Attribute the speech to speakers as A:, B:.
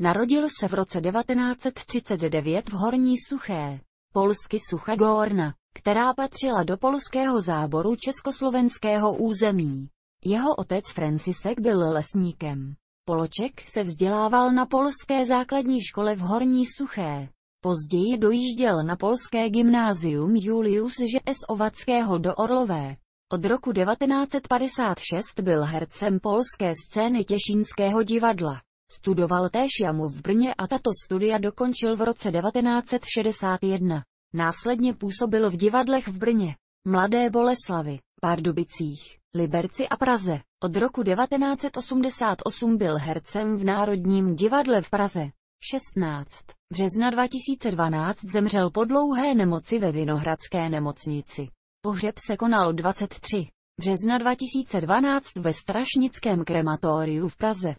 A: Narodil se v roce 1939 v Horní Suché, polsky Sucha Górna, která patřila do polského záboru československého území. Jeho otec Francisek byl lesníkem. Poloček se vzdělával na polské základní škole v Horní Suché. Později dojížděl na polské gymnázium Julius Ž. S. Ovackého do Orlové. Od roku 1956 byl hercem polské scény Těšínského divadla. Studoval též jamu v Brně a tato studia dokončil v roce 1961. Následně působil v divadlech v Brně, Mladé Boleslavi, Pardubicích, Liberci a Praze. Od roku 1988 byl hercem v Národním divadle v Praze. 16. března 2012 zemřel po dlouhé nemoci ve Vinohradské nemocnici. Pohřeb se konal 23. března 2012 ve Strašnickém krematóriu v Praze.